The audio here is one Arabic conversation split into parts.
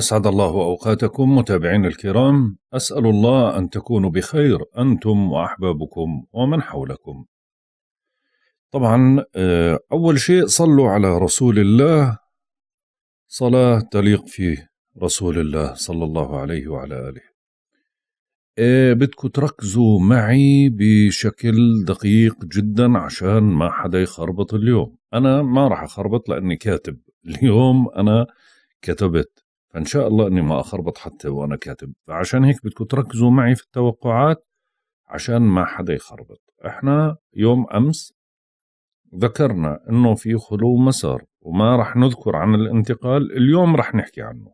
أسعد الله أوقاتكم متابعين الكرام أسأل الله أن تكونوا بخير أنتم وأحبابكم ومن حولكم طبعا آه، أول شيء صلوا على رسول الله صلاة تليق في رسول الله صلى الله عليه وعلى آله آه، بدكم تركزوا معي بشكل دقيق جدا عشان ما حدا يخربط اليوم أنا ما راح أخربط لأني كاتب اليوم أنا كتبت فان شاء الله اني ما اخربط حتى وانا كاتب فعشان هيك بدكم تركزوا معي في التوقعات عشان ما حدا يخربط احنا يوم امس ذكرنا انه في خلو مسار وما رح نذكر عن الانتقال اليوم رح نحكي عنه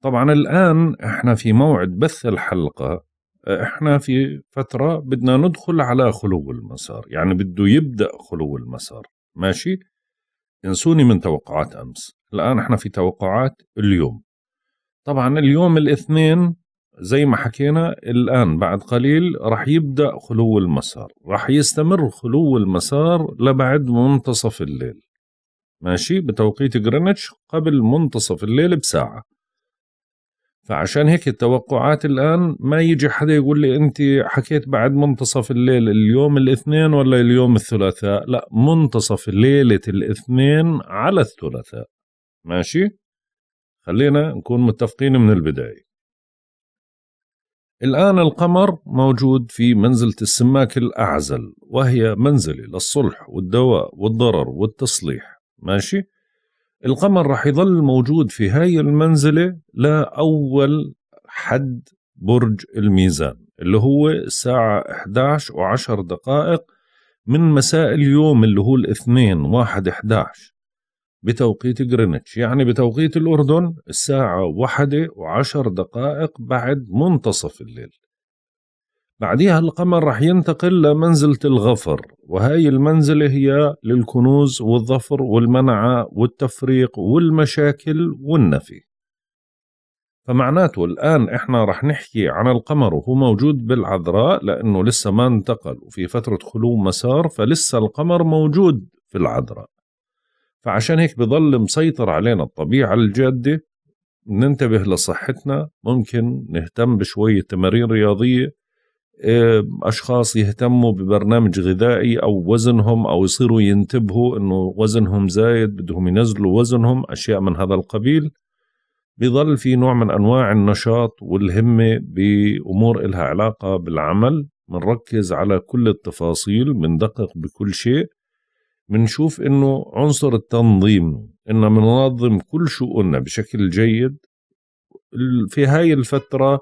طبعا الان احنا في موعد بث الحلقه احنا في فتره بدنا ندخل على خلو المسار يعني بده يبدا خلو المسار ماشي انسوني من توقعات امس الان احنا في توقعات اليوم طبعا اليوم الاثنين زي ما حكينا الآن بعد قليل رح يبدأ خلو المسار رح يستمر خلو المسار لبعد منتصف الليل ماشي بتوقيت جرينتش قبل منتصف الليل بساعة فعشان هيك التوقعات الآن ما يجي حدا يقول لي أنت حكيت بعد منتصف الليل اليوم الاثنين ولا اليوم الثلاثاء لا منتصف ليلة الاثنين على الثلاثاء ماشي خلينا نكون متفقين من البداية الآن القمر موجود في منزلة السماك الأعزل وهي منزلة للصلح والدواء والضرر والتصليح ماشي؟ القمر رح يظل موجود في هاي المنزلة لأول حد برج الميزان اللي هو الساعة 11 و10 دقائق من مساء اليوم اللي هو الاثنين 1 11 بتوقيت جرينتش يعني بتوقيت الأردن الساعة واحدة وعشر دقائق بعد منتصف الليل بعديها القمر رح ينتقل لمنزلة الغفر وهاي المنزلة هي للكنوز والظفر والمنعة والتفريق والمشاكل والنفي فمعناته الآن إحنا رح نحكي عن القمر وهو موجود بالعذراء لأنه لسه ما انتقل وفي فترة خلو مسار فلسه القمر موجود في العذراء فعشان هيك بضل مسيطر علينا الطبيعة الجادة ننتبه لصحتنا ممكن نهتم بشوية تمارين رياضية أشخاص يهتموا ببرنامج غذائي أو وزنهم أو يصيروا ينتبهوا أنه وزنهم زايد بدهم ينزلوا وزنهم أشياء من هذا القبيل بيظل في نوع من أنواع النشاط والهمة بأمور إلها علاقة بالعمل بنركز على كل التفاصيل بندقق بكل شيء بنشوف انه عنصر التنظيم انه بننظم كل شؤوننا بشكل جيد في هاي الفتره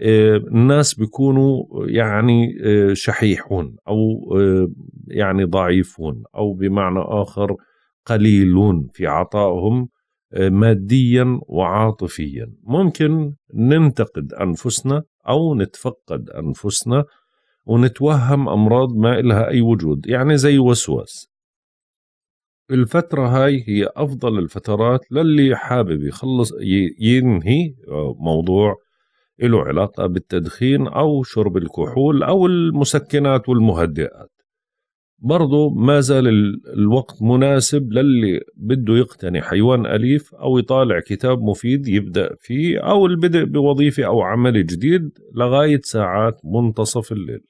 آه، الناس بيكونوا يعني آه، شحيحون او آه، يعني ضعيفون او بمعنى اخر قليلون في عطائهم ماديا وعاطفيا ممكن ننتقد انفسنا او نتفقد انفسنا ونتوهم امراض ما لها اي وجود يعني زي وسواس الفترة هاي هي أفضل الفترات للي حابب يخلص ينهي آه، موضوع له علاقة بالتدخين أو شرب الكحول أو المسكنات والمهدئات برضو ما زال الوقت مناسب للي بده يقتني حيوان أليف أو يطالع كتاب مفيد يبدأ فيه أو البدء بوظيفة أو عمل جديد لغاية ساعات منتصف الليل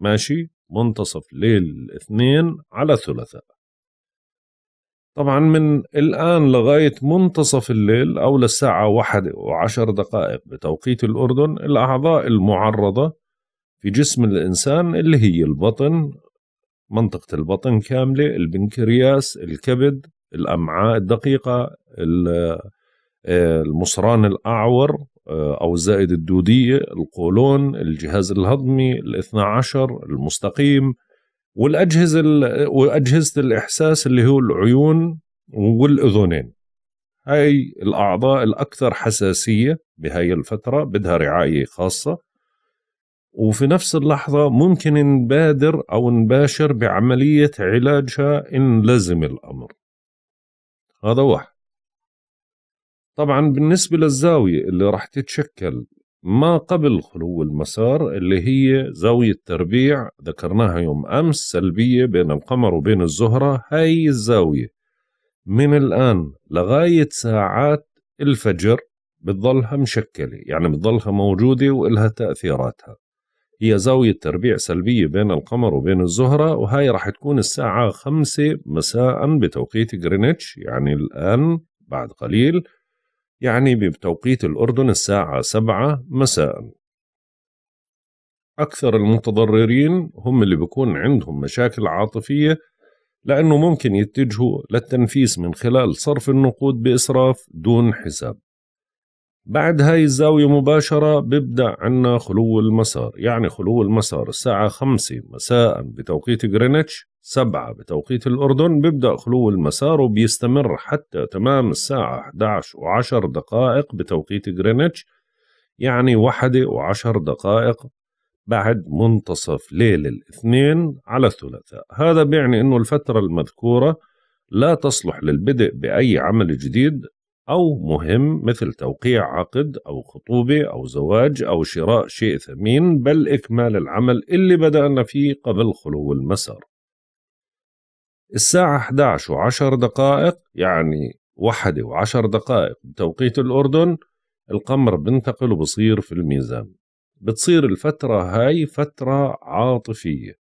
ماشي منتصف ليل الاثنين على الثلاثاء طبعا من الآن لغاية منتصف الليل أو للساعة واحد وعشر دقائق بتوقيت الأردن الأعضاء المعرضة في جسم الإنسان اللي هي البطن منطقة البطن كاملة البنكرياس الكبد الأمعاء الدقيقة آه، المصران الأعور آه، أو الزائد الدودية القولون الجهاز الهضمي الاثنى عشر المستقيم والاجهزه واجهزه الاحساس اللي هو العيون والاذنين هاي الاعضاء الاكثر حساسيه بهاي الفتره بدها رعايه خاصه وفي نفس اللحظة ممكن نبادر أو نباشر بعملية علاجها إن لزم الأمر هذا واحد طبعا بالنسبة للزاوية اللي راح تتشكل ما قبل خلو المسار اللي هي زاوية تربيع ذكرناها يوم أمس سلبية بين القمر وبين الزهرة هاي الزاوية من الآن لغاية ساعات الفجر بتظلها مشكلة يعني بتظلها موجودة وإلها تأثيراتها هي زاوية تربيع سلبية بين القمر وبين الزهرة وهاي راح تكون الساعة خمسة مساء بتوقيت غرينتش يعني الآن بعد قليل يعني بتوقيت الأردن الساعة 7 مساء أكثر المتضررين هم اللي بيكون عندهم مشاكل عاطفية لأنه ممكن يتجهوا للتنفيس من خلال صرف النقود بإسراف دون حساب بعد هاي الزاوية مباشرة بيبدأ عنا خلو المسار يعني خلو المسار الساعة خمسة مساء بتوقيت غرينتش سبعة بتوقيت الأردن بيبدأ خلو المسار وبيستمر حتى تمام الساعة 11 و10 دقائق بتوقيت غرينتش يعني واحدة وعشر دقائق بعد منتصف ليل الاثنين على الثلاثاء هذا بيعني أنه الفترة المذكورة لا تصلح للبدء بأي عمل جديد أو مهم مثل توقيع عقد أو خطوبة أو زواج أو شراء شيء ثمين بل إكمال العمل اللي بدأنا فيه قبل خلو المسار الساعة 11 وعشر دقائق يعني واحدة وعشر دقائق بتوقيت الأردن القمر بنتقل وبصير في الميزان بتصير الفترة هاي فترة عاطفية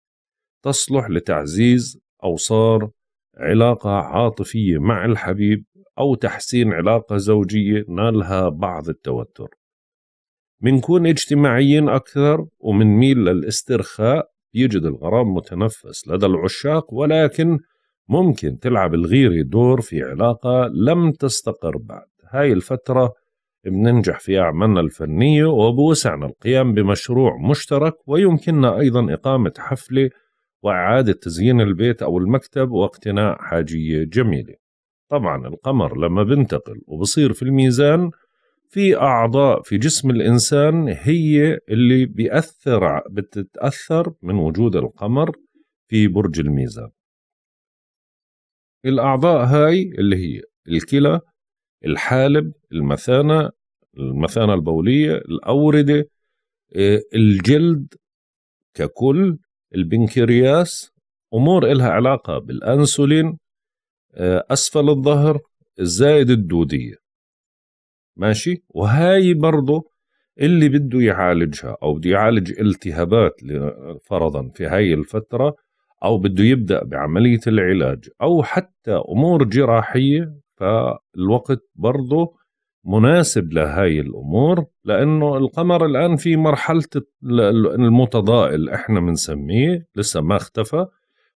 تصلح لتعزيز أوصار علاقة عاطفية مع الحبيب أو تحسين علاقة زوجية نالها بعض التوتر منكون اجتماعيين أكثر ميل للاسترخاء يجد الغرام متنفس لدى العشاق ولكن ممكن تلعب الغيرة دور في علاقة لم تستقر بعد هاي الفترة بننجح في أعمالنا الفنية وبوسعنا القيام بمشروع مشترك ويمكننا أيضا إقامة حفلة وإعادة تزيين البيت أو المكتب واقتناء حاجية جميلة طبعا القمر لما بنتقل وبصير في الميزان في أعضاء في جسم الإنسان هي اللي بيأثر بتتأثر من وجود القمر في برج الميزان الأعضاء هاي اللي هي الكلى الحالب المثانة المثانة البولية الأوردة آه، الجلد ككل البنكرياس أمور إلها علاقة بالأنسولين آه، أسفل الظهر الزائد الدودية ماشي وهاي برضه اللي بده يعالجها أو بده يعالج التهابات فرضا في هاي الفترة أو بده يبدأ بعملية العلاج أو حتى أمور جراحية فالوقت برضه مناسب لهاي الأمور لأنه القمر الآن في مرحلة المتضائل إحنا بنسميه لسه ما اختفى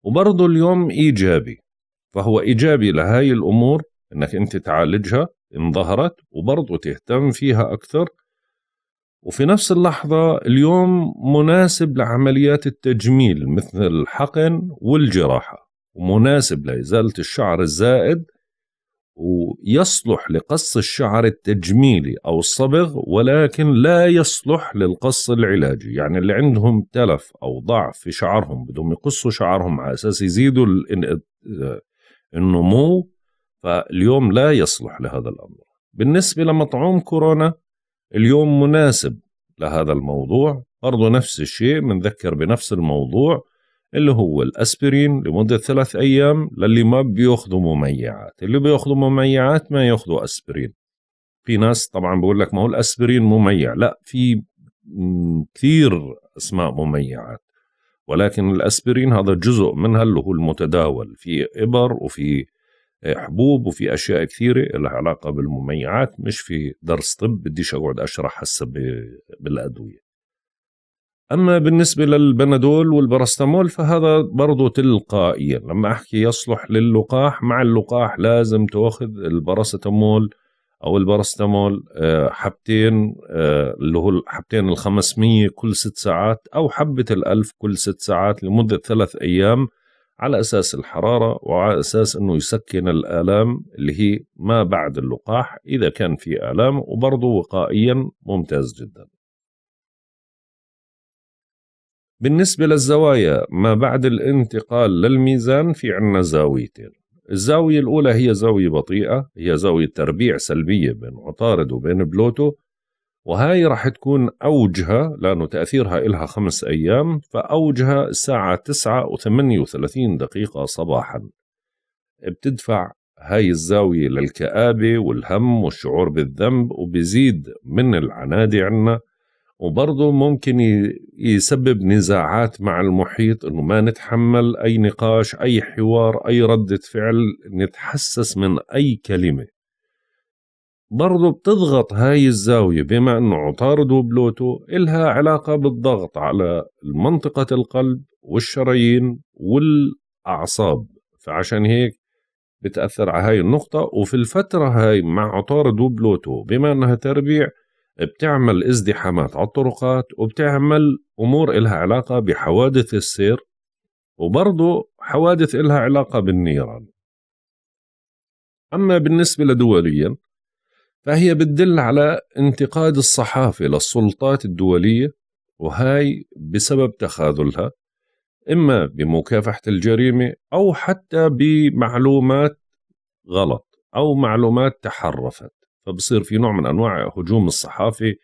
وبرضه اليوم إيجابي فهو إيجابي لهاي الأمور إنك أنت تعالجها إن ظهرت وبرضه تهتم فيها أكثر وفي نفس اللحظة اليوم مناسب لعمليات التجميل مثل الحقن والجراحة ومناسب لإزالة الشعر الزائد ويصلح لقص الشعر التجميلي أو الصبغ ولكن لا يصلح للقص العلاجي يعني اللي عندهم تلف أو ضعف في شعرهم بدهم يقصوا شعرهم على أساس يزيدوا النمو فاليوم لا يصلح لهذا الأمر بالنسبة لمطعوم كورونا اليوم مناسب لهذا الموضوع برضه نفس الشيء منذكر بنفس الموضوع اللي هو الأسبرين لمدة ثلاث أيام للي ما بياخذوا مميعات اللي بياخذوا مميعات ما ياخذوا أسبرين في ناس طبعا بقول لك ما هو الأسبرين مميع لا في كثير أسماء مميعات ولكن الأسبرين هذا جزء منها اللي هو المتداول في إبر وفي آه، حبوب وفي اشياء كثيره لها علاقه بالمميعات مش في درس طب بديش اقعد اشرح هسه بالادويه اما بالنسبه للبنادول والبرستامول فهذا برضه تلقائيا لما احكي يصلح للقاح مع اللقاح لازم تاخذ البراستامول او البرستامول آه، حبتين آه، اللي هو حبتين ال 500 كل ست ساعات او حبه ال 1000 كل ست ساعات لمده ثلاث ايام على أساس الحرارة وعلى أساس أنه يسكن الآلام اللي هي ما بعد اللقاح إذا كان في آلام وبرضه وقائيا ممتاز جدا بالنسبة للزوايا ما بعد الانتقال للميزان في عنا زاويتين الزاوية الأولى هي زاوية بطيئة هي زاوية تربيع سلبية بين عطارد وبين بلوتو وهاي راح تكون أوجها لأنه تأثيرها إلها خمس أيام فأوجها الساعة 9 و38 دقيقة صباحا بتدفع هاي الزاوية للكآبة والهم والشعور بالذنب وبزيد من العنادي عنا وبرضه ممكن يسبب نزاعات مع المحيط انه ما نتحمل اي نقاش اي حوار اي ردة فعل نتحسس من اي كلمة برضو بتضغط هاي الزاوية بما أنه عطارد وبلوتو إلها علاقة بالضغط على منطقة القلب والشرايين والأعصاب فعشان هيك بتأثر على هاي النقطة وفي الفترة هاي مع عطارد وبلوتو بما أنها تربيع بتعمل ازدحامات على الطرقات وبتعمل أمور إلها علاقة بحوادث السير وبرضو حوادث إلها علاقة بالنيران أما بالنسبة لدوليا فهي بتدل على انتقاد الصحافة للسلطات الدولية وهاي بسبب تخاذلها إما بمكافحة الجريمة أو حتى بمعلومات غلط أو معلومات تحرفت فبصير في نوع من أنواع هجوم الصحافة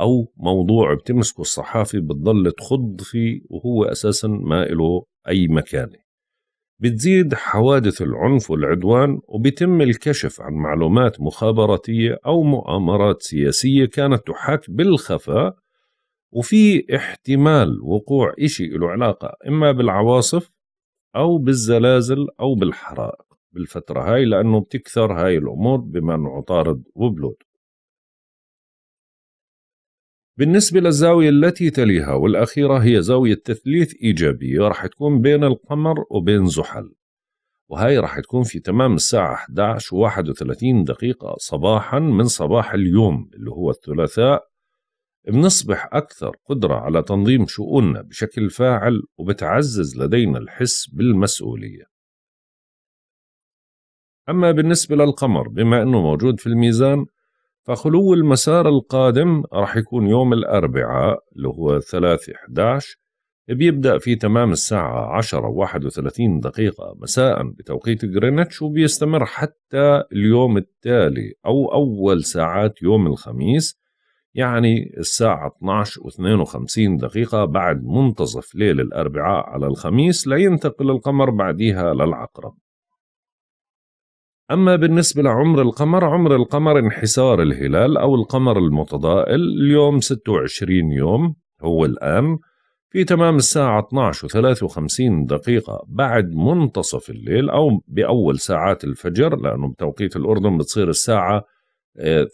أو موضوع بتمسكه الصحافة بتضل تخض فيه وهو أساسا ما له أي مكانة بتزيد حوادث العنف والعدوان وبيتم الكشف عن معلومات مخابراتية أو مؤامرات سياسية كانت تحاك بالخفاء وفي احتمال وقوع إشي له علاقة إما بالعواصف أو بالزلازل أو بالحرائق بالفترة هاي لأنه بتكثر هاي الأمور بمن عطارد وبلود بالنسبة للزاوية التي تليها والأخيرة هي زاوية تثليث إيجابية راح تكون بين القمر وبين زحل وهي راح تكون في تمام الساعة 11 و 31 دقيقة صباحا من صباح اليوم اللي هو الثلاثاء بنصبح أكثر قدرة على تنظيم شؤوننا بشكل فاعل وبتعزز لدينا الحس بالمسؤولية أما بالنسبة للقمر بما أنه موجود في الميزان فخلو المسار القادم راح يكون يوم الأربعاء اللي هو 3 11 بيبدأ في تمام الساعة 10 31 دقيقة مساء بتوقيت غرينتش وبيستمر حتى اليوم التالي أو أول ساعات يوم الخميس يعني الساعة 12 و52 دقيقة بعد منتصف ليل الأربعاء على الخميس لينتقل القمر بعديها للعقرب أما بالنسبة لعمر القمر عمر القمر انحسار الهلال أو القمر المتضائل اليوم 26 يوم هو الآن في تمام الساعة 12 و53 دقيقة بعد منتصف الليل أو بأول ساعات الفجر لأنه بتوقيت الأردن بتصير الساعة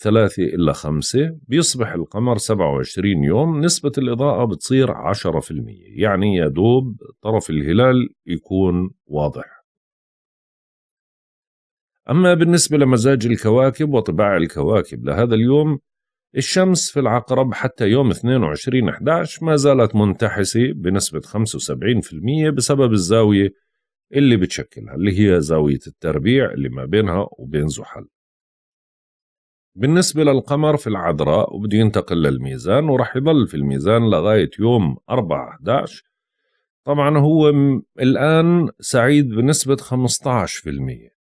3 إلا 5 بيصبح القمر 27 يوم نسبة الإضاءة بتصير 10% يعني يا دوب طرف الهلال يكون واضح أما بالنسبة لمزاج الكواكب وطباع الكواكب لهذا اليوم الشمس في العقرب حتى يوم 22/11 ما زالت منتحسة بنسبة 75% بسبب الزاوية اللي بتشكلها اللي هي زاوية التربيع اللي ما بينها وبين زحل بالنسبة للقمر في العذراء وبده ينتقل للميزان ورح يضل في الميزان لغاية يوم 4 11 طبعا هو الآن سعيد بنسبة 15%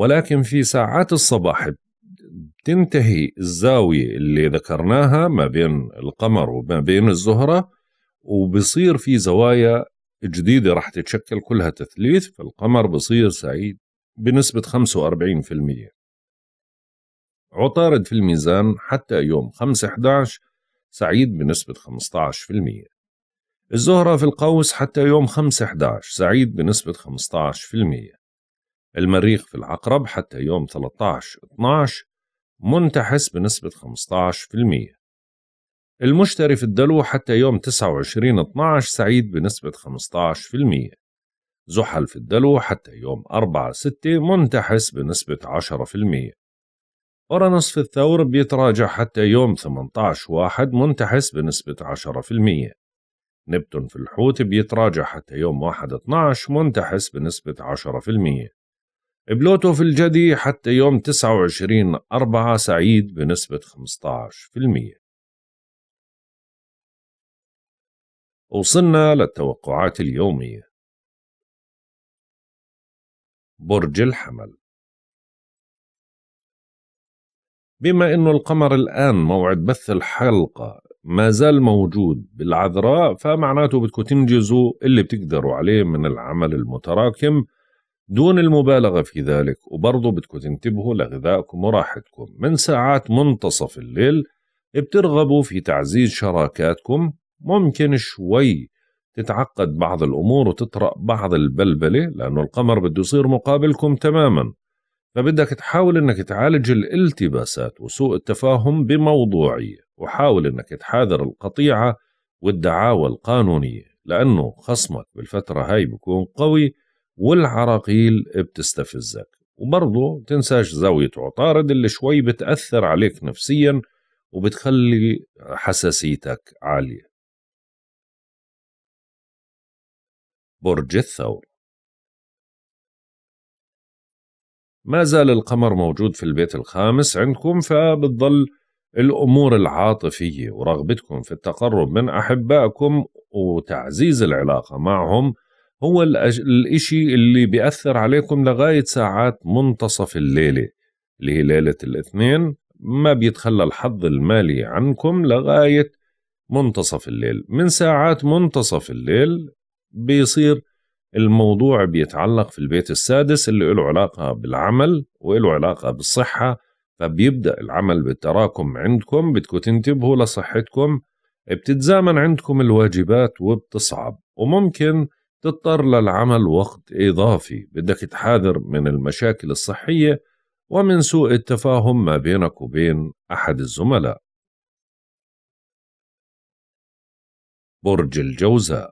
ولكن في ساعات الصباح تنتهي الزاوية اللي ذكرناها ما بين القمر وما بين الزهرة وبصير في زوايا جديدة راح تتشكل كلها تثليث فالقمر بصير سعيد بنسبة 45% عطارد في الميزان حتى يوم 5/11 سعيد بنسبة 15% الزهرة في القوس حتى يوم 5/11 سعيد بنسبة 15% المريخ في العقرب حتى يوم 13/12 منتحس بنسبة 15%. المشتري في الدلو حتى يوم 29/12 سعيد بنسبة 15%. زحل في الدلو حتى يوم 4/6 منتحس بنسبة 10%. أورانوس في الثور بيتراجع حتى يوم 18 واحد منتحس بنسبة 10% نبتون في الحوت بيتراجع حتى يوم 1 12 منتحس بنسبة بلوتو في الجدي حتى يوم 29 أربعة سعيد بنسبة 15% وصلنا للتوقعات اليومية برج الحمل بما أن القمر الآن موعد بث الحلقة ما زال موجود بالعذراء فمعناته بدكم تنجزوا اللي بتقدروا عليه من العمل المتراكم دون المبالغة في ذلك وبرضه بدكم تنتبهوا لغذائكم وراحتكم من ساعات منتصف الليل بترغبوا في تعزيز شراكاتكم ممكن شوي تتعقد بعض الأمور وتطرأ بعض البلبلة لأنه القمر بده يصير مقابلكم تماما فبدك تحاول أنك تعالج الالتباسات وسوء التفاهم بموضوعية وحاول أنك تحاذر القطيعة والدعاوى القانونية لأنه خصمك بالفترة هاي بكون قوي والعراقيل بتستفزك وبرضه تنساش زاوية عطارد اللي شوي بتأثر عليك نفسيا وبتخلي حساسيتك عالية برج الثور ما زال القمر موجود في البيت الخامس عندكم فبتضل الأمور العاطفية ورغبتكم في التقرب من أحبائكم وتعزيز العلاقة معهم هو الإشي اللي بيأثر عليكم لغاية ساعات منتصف الليلة اللي هي ليلة الاثنين ما بيتخلى الحظ المالي عنكم لغاية منتصف الليل من ساعات منتصف الليل بيصير الموضوع بيتعلق في البيت السادس اللي له علاقة بالعمل وله علاقة بالصحة فبيبدأ العمل بالتراكم عندكم بدكم تنتبهوا لصحتكم بتتزامن عندكم الواجبات وبتصعب وممكن تضطر للعمل وقت إضافي بدك تحاذر من المشاكل الصحية ومن سوء التفاهم ما بينك وبين أحد الزملاء برج الجوزاء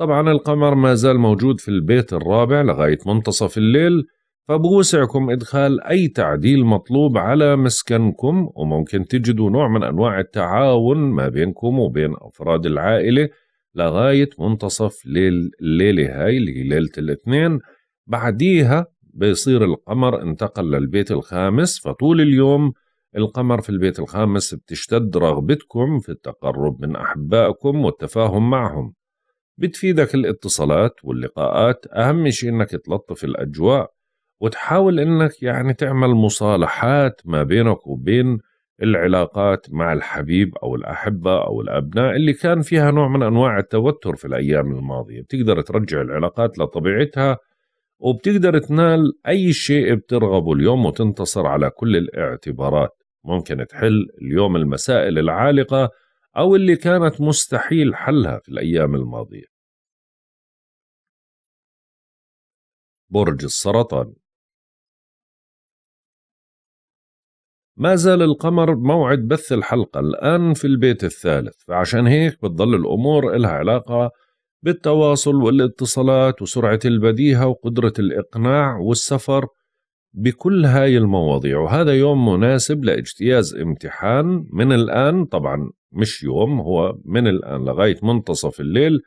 طبعا القمر ما زال موجود في البيت الرابع لغاية منتصف الليل فبوسعكم إدخال أي تعديل مطلوب على مسكنكم وممكن تجدوا نوع من أنواع التعاون ما بينكم وبين أفراد العائلة لغاية منتصف ليل الليلة هاي اللي هي ليلة الاثنين بعديها بيصير القمر انتقل للبيت الخامس فطول اليوم القمر في البيت الخامس بتشتد رغبتكم في التقرب من أحبائكم والتفاهم معهم بتفيدك الاتصالات واللقاءات أهم شيء إنك تلطف الأجواء وتحاول انك يعني تعمل مصالحات ما بينك وبين العلاقات مع الحبيب او الاحبه او الابناء اللي كان فيها نوع من انواع التوتر في الايام الماضيه، بتقدر ترجع العلاقات لطبيعتها وبتقدر تنال اي شيء بترغبه اليوم وتنتصر على كل الاعتبارات، ممكن تحل اليوم المسائل العالقه او اللي كانت مستحيل حلها في الايام الماضيه. برج السرطان ما زال القمر بموعد بث الحلقة الآن في البيت الثالث فعشان هيك بتضل الأمور إلها علاقة بالتواصل والاتصالات وسرعة البديهة وقدرة الإقناع والسفر بكل هاي المواضيع وهذا يوم مناسب لاجتياز امتحان من الآن طبعا مش يوم هو من الآن لغاية منتصف الليل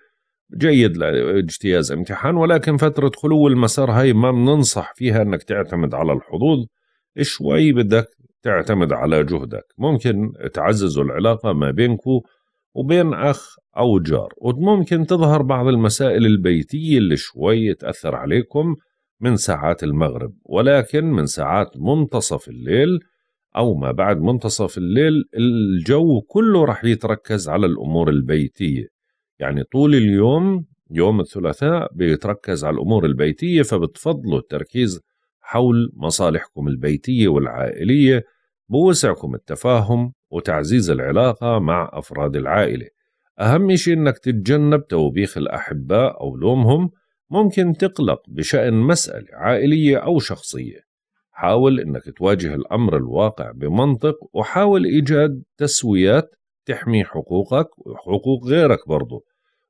جيد لاجتياز امتحان ولكن فترة خلو المسار هاي ما بننصح فيها انك تعتمد على الحظوظ شوي بدك تعتمد على جهدك ممكن تعززوا العلاقة ما بينكو وبين أخ أو جار وممكن تظهر بعض المسائل البيتية اللي شوي تأثر عليكم من ساعات المغرب ولكن من ساعات منتصف الليل أو ما بعد منتصف الليل الجو كله رح يتركز على الأمور البيتية يعني طول اليوم يوم الثلاثاء بيتركز على الأمور البيتية فبتفضلوا التركيز حول مصالحكم البيتية والعائلية بوسعكم التفاهم وتعزيز العلاقة مع أفراد العائلة أهم شيء أنك تتجنب توبيخ الأحباء أو لومهم ممكن تقلق بشأن مسألة عائلية أو شخصية حاول أنك تواجه الأمر الواقع بمنطق وحاول إيجاد تسويات تحمي حقوقك وحقوق غيرك برضه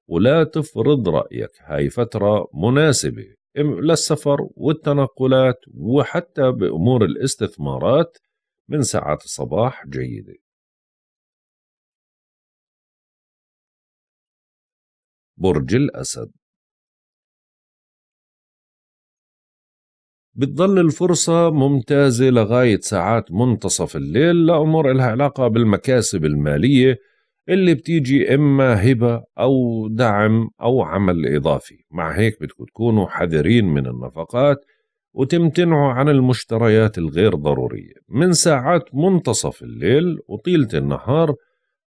ولا تفرض رأيك هاي فترة مناسبة للسفر والتنقلات وحتى بأمور الاستثمارات من ساعات الصباح جيدة برج الأسد بتظل الفرصة ممتازة لغاية ساعات منتصف الليل لأمور لها علاقة بالمكاسب المالية اللي بتيجي إما هبة أو دعم أو عمل إضافي مع هيك بدكم تكونوا حذرين من النفقات وتمتنعوا عن المشتريات الغير ضرورية من ساعات منتصف الليل وطيلة النهار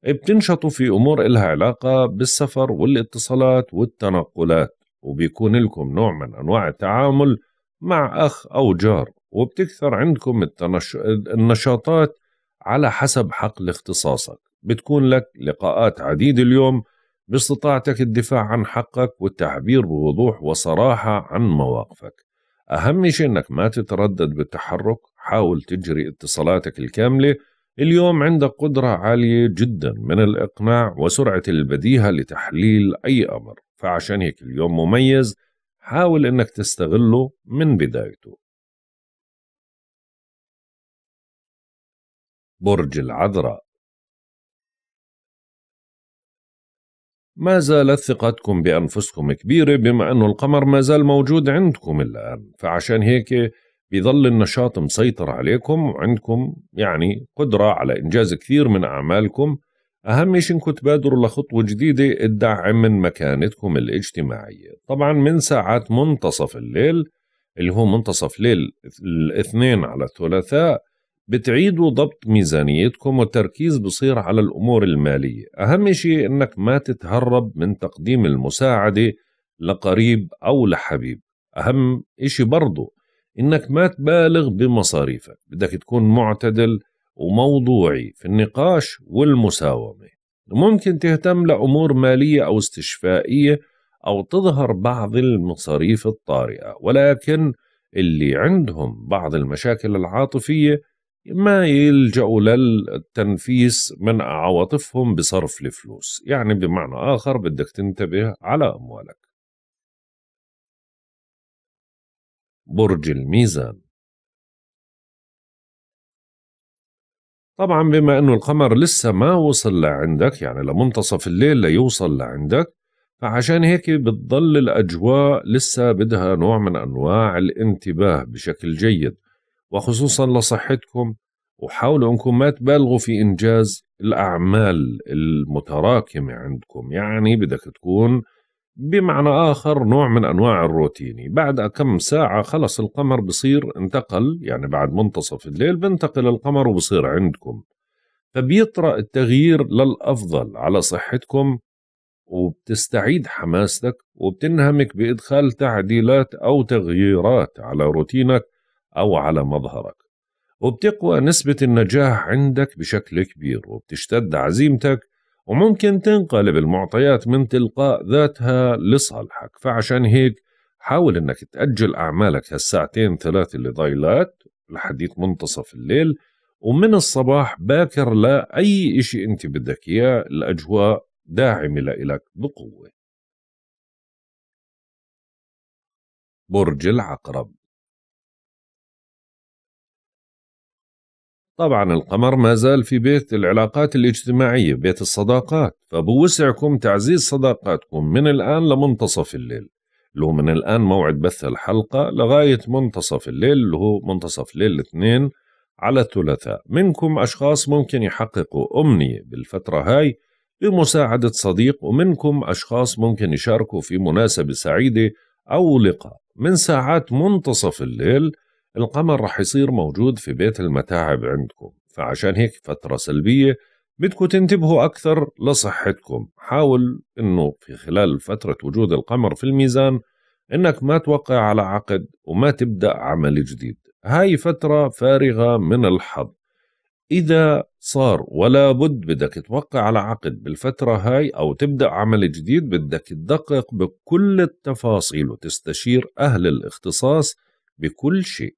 بتنشطوا في أمور إلها علاقة بالسفر والاتصالات والتنقلات وبيكون لكم نوع من أنواع التعامل مع أخ أو جار وبتكثر عندكم التنش... النشاطات على حسب حقل اختصاصك بتكون لك لقاءات عديدة اليوم باستطاعتك الدفاع عن حقك والتعبير بوضوح وصراحة عن مواقفك أهم شيء أنك ما تتردد بالتحرك حاول تجري اتصالاتك الكاملة اليوم عندك قدرة عالية جدا من الإقناع وسرعة البديهة لتحليل أي أمر فعشان هيك اليوم مميز حاول أنك تستغله من بدايته برج العذراء ما زالت ثقتكم بأنفسكم كبيرة بما أنه القمر ما زال موجود عندكم الآن فعشان هيك بيظل النشاط مسيطر عليكم وعندكم يعني قدرة على إنجاز كثير من أعمالكم أهم شيء إنكم تبادروا لخطوة جديدة تدعم من مكانتكم الاجتماعية طبعا من ساعات منتصف الليل اللي هو منتصف ليل الاثنين على الثلاثاء بتعيدوا ضبط ميزانيتكم والتركيز بصير على الأمور المالية أهم شيء أنك ما تتهرب من تقديم المساعدة لقريب أو لحبيب أهم شيء برضو إنك ما تبالغ بمصاريفك بدك تكون معتدل وموضوعي في النقاش والمساومة ممكن تهتم لأمور مالية أو استشفائية أو تظهر بعض المصاريف الطارئة ولكن اللي عندهم بعض المشاكل العاطفية ما يلجأوا للتنفيس من عواطفهم بصرف الفلوس يعني بمعنى آخر بدك تنتبه على أموالك برج الميزان طبعا بما أنه القمر لسه ما وصل لعندك يعني لمنتصف الليل ليوصل لعندك فعشان هيك بتضل الأجواء لسه بدها نوع من أنواع الانتباه بشكل جيد وخصوصا لصحتكم وحاولوا انكم ما تبالغوا في انجاز الاعمال المتراكمه عندكم يعني بدك تكون بمعنى اخر نوع من انواع الروتيني بعد كم ساعه خلص القمر بصير انتقل يعني بعد منتصف الليل بنتقل القمر وبصير عندكم فبيطرا التغيير للافضل على صحتكم وبتستعيد حماستك وبتنهمك بادخال تعديلات او تغييرات على روتينك أو على مظهرك وبتقوى نسبة النجاح عندك بشكل كبير وبتشتد عزيمتك وممكن تنقلب المعطيات من تلقاء ذاتها لصالحك فعشان هيك حاول انك تأجل أعمالك هالساعتين ثلاثة اللي ضايلات لحديت منتصف الليل ومن الصباح باكر لأي إشي أنت بدك إياه الأجواء داعمة لإلك بقوة برج العقرب طبعا القمر ما زال في بيت العلاقات الاجتماعية بيت الصداقات فبوسعكم تعزيز صداقاتكم من الآن لمنتصف الليل لو من الآن موعد بث الحلقة لغاية منتصف الليل اللي هو منتصف ليل الاثنين على الثلاثاء منكم أشخاص ممكن يحققوا أمنية بالفترة هاي بمساعدة صديق ومنكم أشخاص ممكن يشاركوا في مناسبة سعيدة أو لقاء من ساعات منتصف الليل القمر رح يصير موجود في بيت المتاعب عندكم فعشان هيك فترة سلبية بدكم تنتبهوا أكثر لصحتكم حاول أنه في خلال فترة وجود القمر في الميزان أنك ما توقع على عقد وما تبدأ عمل جديد هاي فترة فارغة من الحظ إذا صار ولا بد بدك توقع على عقد بالفترة هاي أو تبدأ عمل جديد بدك تدقق بكل التفاصيل وتستشير أهل الاختصاص بكل شيء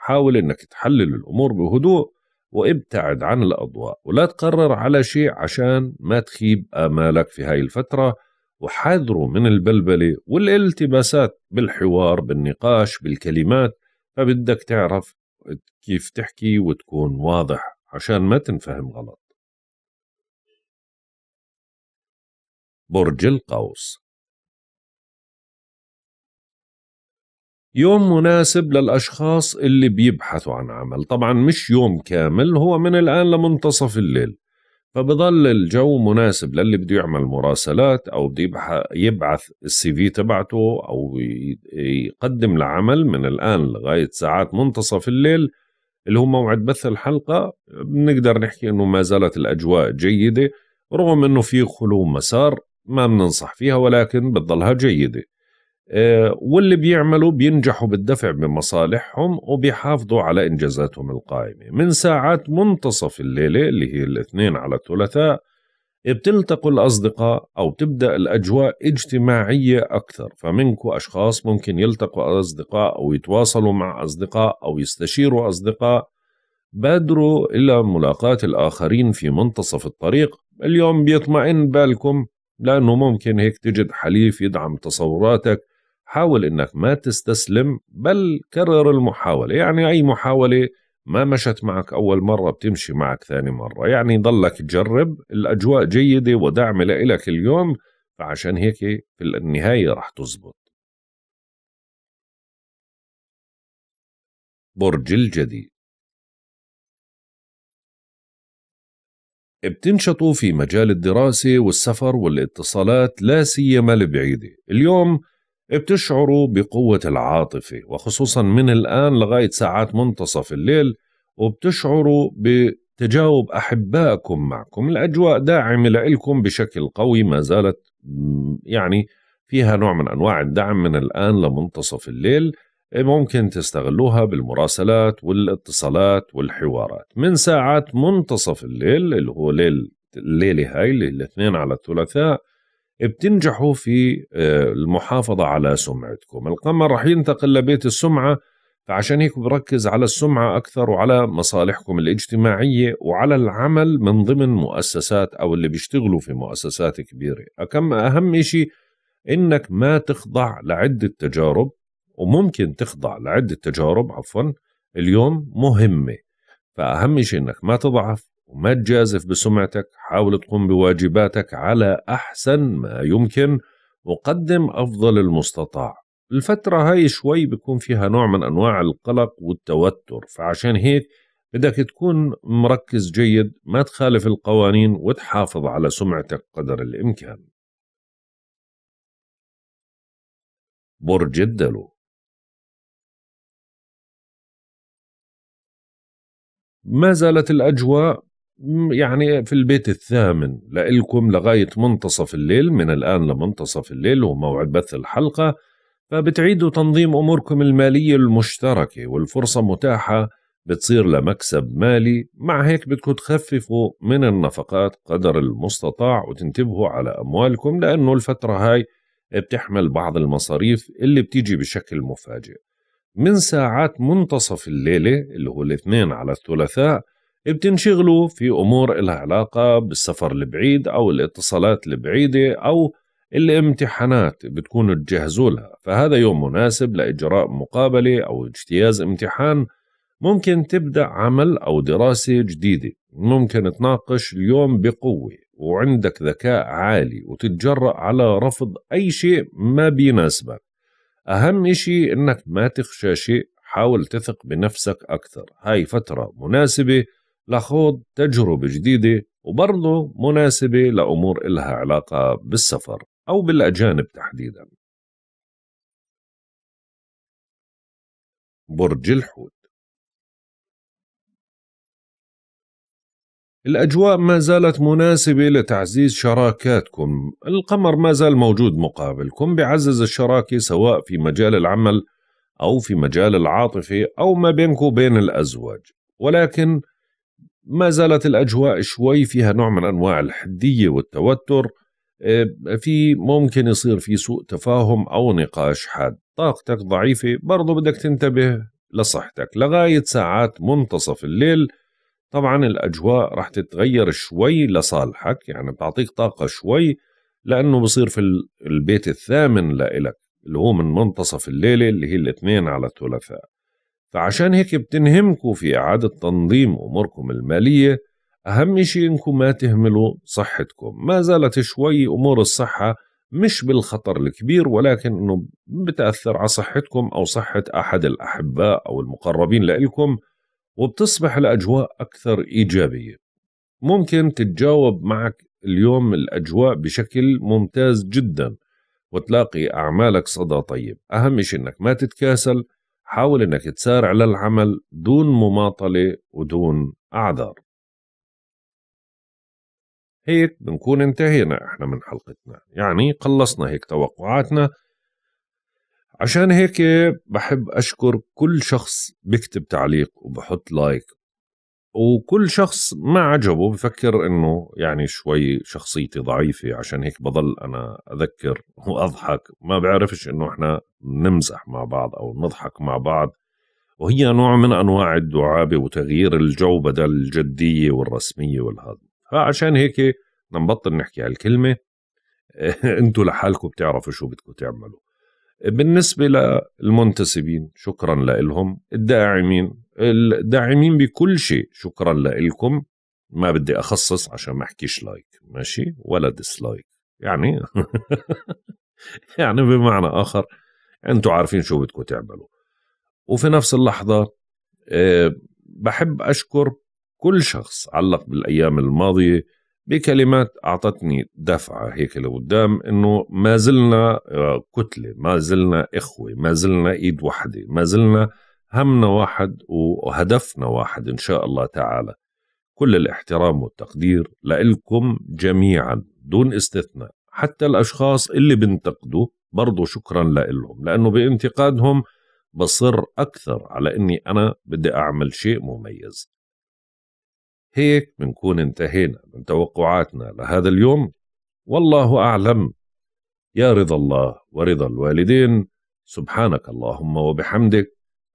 حاول انك تحلل الامور بهدوء وابتعد عن الاضواء ولا تقرر على شيء عشان ما تخيب امالك في هاي الفتره وحذروا من البلبله والالتباسات بالحوار بالنقاش بالكلمات فبدك تعرف كيف تحكي وتكون واضح عشان ما تنفهم غلط برج القوس يوم مناسب للأشخاص اللي بيبحثوا عن عمل طبعا مش يوم كامل هو من الآن لمنتصف الليل فبضل الجو مناسب للي بده يعمل مراسلات او بده يبعث السي في تبعته او يقدم لعمل من الان لغايه ساعات منتصف الليل اللي هو موعد بث الحلقه بنقدر نحكي انه ما زالت الاجواء جيده رغم انه في خلو مسار ما بننصح فيها ولكن بتضلها جيده آه، واللي بيعملوا بينجحوا بالدفع بمصالحهم وبيحافظوا على إنجازاتهم القائمة من ساعات منتصف الليلة اللي هي الاثنين على الثلاثاء بتلتقوا الأصدقاء أو بتبدأ الأجواء اجتماعية أكثر فمنكم أشخاص ممكن يلتقوا أصدقاء أو يتواصلوا مع أصدقاء أو يستشيروا أصدقاء بادروا إلى ملاقاة الآخرين في منتصف الطريق اليوم بيطمئن بالكم لأنه ممكن هيك تجد حليف يدعم تصوراتك حاول انك ما تستسلم بل كرر المحاوله يعني اي محاوله ما مشت معك أول مرة بتمشي معك ثاني مرة يعني ضلك تجرب الأجواء جيدة ودعم لإلك اليوم فعشان هيك في النهاية رح تزبط برج الجدي بتنشطوا في مجال الدراسة والسفر والاتصالات لا سيما البعيدة اليوم بتشعروا بقوة العاطفة وخصوصا من الآن لغاية ساعات منتصف الليل وبتشعروا بتجاوب أحبائكم معكم الأجواء داعمة لإلكم بشكل قوي ما زالت يعني فيها نوع من أنواع الدعم من الآن لمنتصف الليل إيه، ممكن تستغلوها بالمراسلات والاتصالات والحوارات من ساعات منتصف الليل اللي هو ليل الليلة هاي اللي الاثنين على الثلاثاء بتنجحوا في آه، المحافظة على سمعتكم القمر رح ينتقل لبيت السمعة فعشان هيك بركز على السمعة أكثر وعلى مصالحكم الاجتماعية وعلى العمل من ضمن مؤسسات أو اللي بيشتغلوا في مؤسسات كبيرة أكم أهم إشي إنك ما تخضع لعدة تجارب وممكن تخضع لعدة تجارب عفوا اليوم مهمة فأهم شيء إنك ما تضعف وما تجازف بسمعتك حاول تقوم بواجباتك على أحسن ما يمكن وقدم أفضل المستطاع الفترة هاي شوي بيكون فيها نوع من أنواع القلق والتوتر فعشان هيك بدك تكون مركز جيد ما تخالف القوانين وتحافظ على سمعتك قدر الإمكان برج الدلو ما زالت الأجواء يعني في البيت الثامن لإلكم لغاية منتصف الليل من الآن لمنتصف الليل وموعد بث الحلقة فبتعيدوا تنظيم أموركم المالية المشتركة والفرصة متاحة بتصير لمكسب مالي مع هيك بدكم تخففوا من النفقات قدر المستطاع وتنتبهوا على أموالكم لأنه الفترة هاي بتحمل بعض المصاريف اللي بتيجي بشكل مفاجئ من ساعات منتصف الليلة اللي هو الاثنين على الثلاثاء بتنشغلوا في أمور إلها علاقة بالسفر البعيد أو الاتصالات البعيدة أو الامتحانات بتكونوا تجهزوا لها فهذا يوم مناسب لإجراء مقابلة أو اجتياز امتحان ممكن تبدأ عمل أو دراسة جديدة ممكن تناقش اليوم بقوة وعندك ذكاء عالي وتتجرأ على رفض أي شيء ما بيناسبك أهم إشي إنك ما تخشى شيء حاول تثق بنفسك أكثر هاي فترة مناسبة لخوض تجربة جديدة وبرضه مناسبة لأمور إلها علاقة بالسفر أو بالأجانب تحديدا برج الحوت الأجواء ما زالت مناسبة لتعزيز شراكاتكم القمر ما زال موجود مقابلكم بعزز الشراكة سواء في مجال العمل أو في مجال العاطفة أو ما بينكم وبين الأزواج ولكن ما زالت الأجواء شوي فيها نوع من أنواع الحدية والتوتر آه، في ممكن يصير في سوء تفاهم أو نقاش حاد طاقتك ضعيفة برضو بدك تنتبه لصحتك لغاية ساعات منتصف الليل طبعا الأجواء رح تتغير شوي لصالحك يعني بتعطيك طاقة شوي لأنه بصير في البيت الثامن لإلك اللي هو من منتصف الليلة اللي هي الاثنين على الثلاثاء فعشان هيك بتنهمكوا في إعادة تنظيم أموركم المالية أهم شيء إنكم ما تهملوا صحتكم ما زالت شوي أمور الصحة مش بالخطر الكبير ولكن إنه بتأثر على صحتكم أو صحة أحد الأحباء أو المقربين لإلكم وبتصبح الأجواء أكثر إيجابية ممكن تتجاوب معك اليوم الأجواء بشكل ممتاز جدا وتلاقي أعمالك صدى طيب أهم شيء أنك ما تتكاسل حاول انك تسارع للعمل دون مماطله ودون اعذار هيك بنكون انتهينا احنا من حلقتنا يعني قلصنا هيك توقعاتنا عشان هيك بحب أشكر كل شخص بكتب تعليق وبحط لايك وكل شخص ما عجبه بفكر انه يعني شوي شخصيتي ضعيفه عشان هيك بضل انا اذكر واضحك ما بعرفش انه احنا نمزح مع بعض او نضحك مع بعض وهي نوع من انواع الدعابه وتغيير الجو بدل الجديه والرسميه والهذا فعشان هيك نبطل نحكي هالكلمه انتوا لحالكم بتعرفوا شو بدكم تعملوا بالنسبه للمنتسبين شكرا لهم الداعمين الداعمين بكل شيء شكرا لكم ما بدي اخصص عشان ما احكيش لايك ماشي ولا ديسلايك يعني يعني بمعنى اخر انتم عارفين شو بدكم تعملوا وفي نفس اللحظه آه، بحب اشكر كل شخص علق بالايام الماضيه بكلمات اعطتني دفعه هيك لقدام انه ما زلنا آه، كتله ما زلنا اخوه ما زلنا ايد واحده ما زلنا همنا واحد وهدفنا واحد إن شاء الله تعالى كل الاحترام والتقدير لإلكم جميعا دون استثناء حتى الأشخاص اللي بنتقدوا برضو شكرا لإلهم لأنه بانتقادهم بصر أكثر على أني أنا بدي أعمل شيء مميز هيك بنكون انتهينا من توقعاتنا لهذا اليوم والله أعلم يا رضا الله ورضا الوالدين سبحانك اللهم وبحمدك